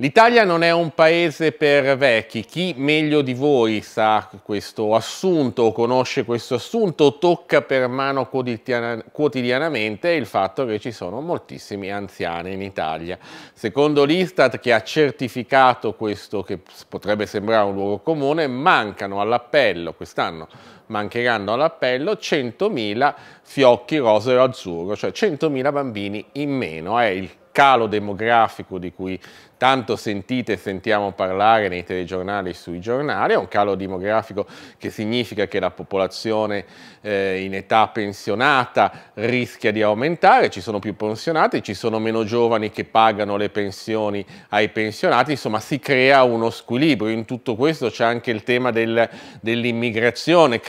L'Italia non è un paese per vecchi, chi meglio di voi sa questo assunto o conosce questo assunto, tocca per mano quotidianamente il fatto che ci sono moltissimi anziani in Italia. Secondo l'Istat che ha certificato questo che potrebbe sembrare un luogo comune, mancano all'appello quest'anno mancheranno all'appello 100.000 fiocchi roseo azzurro, cioè 100.000 bambini in meno. È il calo demografico di cui tanto sentite e sentiamo parlare nei telegiornali e sui giornali, è un calo demografico che significa che la popolazione eh, in età pensionata rischia di aumentare, ci sono più pensionati, ci sono meno giovani che pagano le pensioni ai pensionati, insomma si crea uno squilibrio, in tutto questo c'è anche il tema del, dell'immigrazione,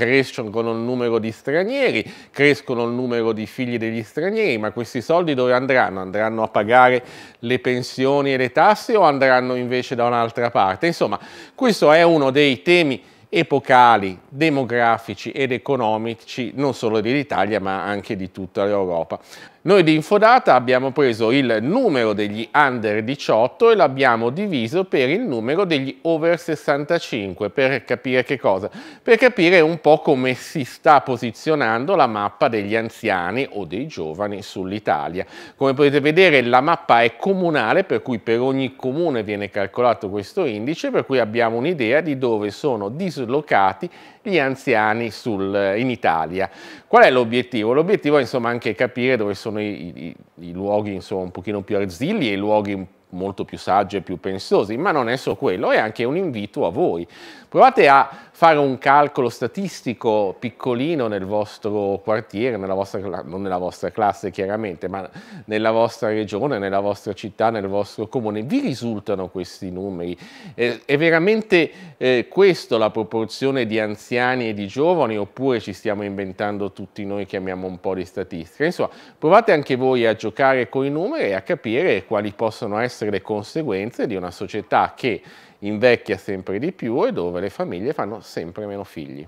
con il numero di stranieri, crescono il numero di figli degli stranieri, ma questi soldi dove andranno? Andranno a pagare le pensioni e le tasse o andranno invece da un'altra parte? Insomma, questo è uno dei temi epocali, demografici ed economici non solo dell'Italia ma anche di tutta l'Europa. Noi di Infodata abbiamo preso il numero degli under 18 e l'abbiamo diviso per il numero degli over 65 per capire che cosa? Per capire un po' come si sta posizionando la mappa degli anziani o dei giovani sull'Italia. Come potete vedere la mappa è comunale per cui per ogni comune viene calcolato questo indice per cui abbiamo un'idea di dove sono disoccupati dislocati gli anziani sul, in Italia. Qual è l'obiettivo? L'obiettivo è insomma anche capire dove sono i, i, i luoghi insomma, un pochino più arzilli e i luoghi molto più saggi e più pensosi, ma non è solo quello, è anche un invito a voi. Provate a fare un calcolo statistico piccolino nel vostro quartiere, nella vostra, non nella vostra classe chiaramente, ma nella vostra regione, nella vostra città, nel vostro comune. Vi risultano questi numeri? Eh, è veramente eh, questa la proporzione di anziani anziani e di giovani oppure ci stiamo inventando tutti noi che amiamo un po' di statistica. Insomma, provate anche voi a giocare con i numeri e a capire quali possono essere le conseguenze di una società che invecchia sempre di più e dove le famiglie fanno sempre meno figli.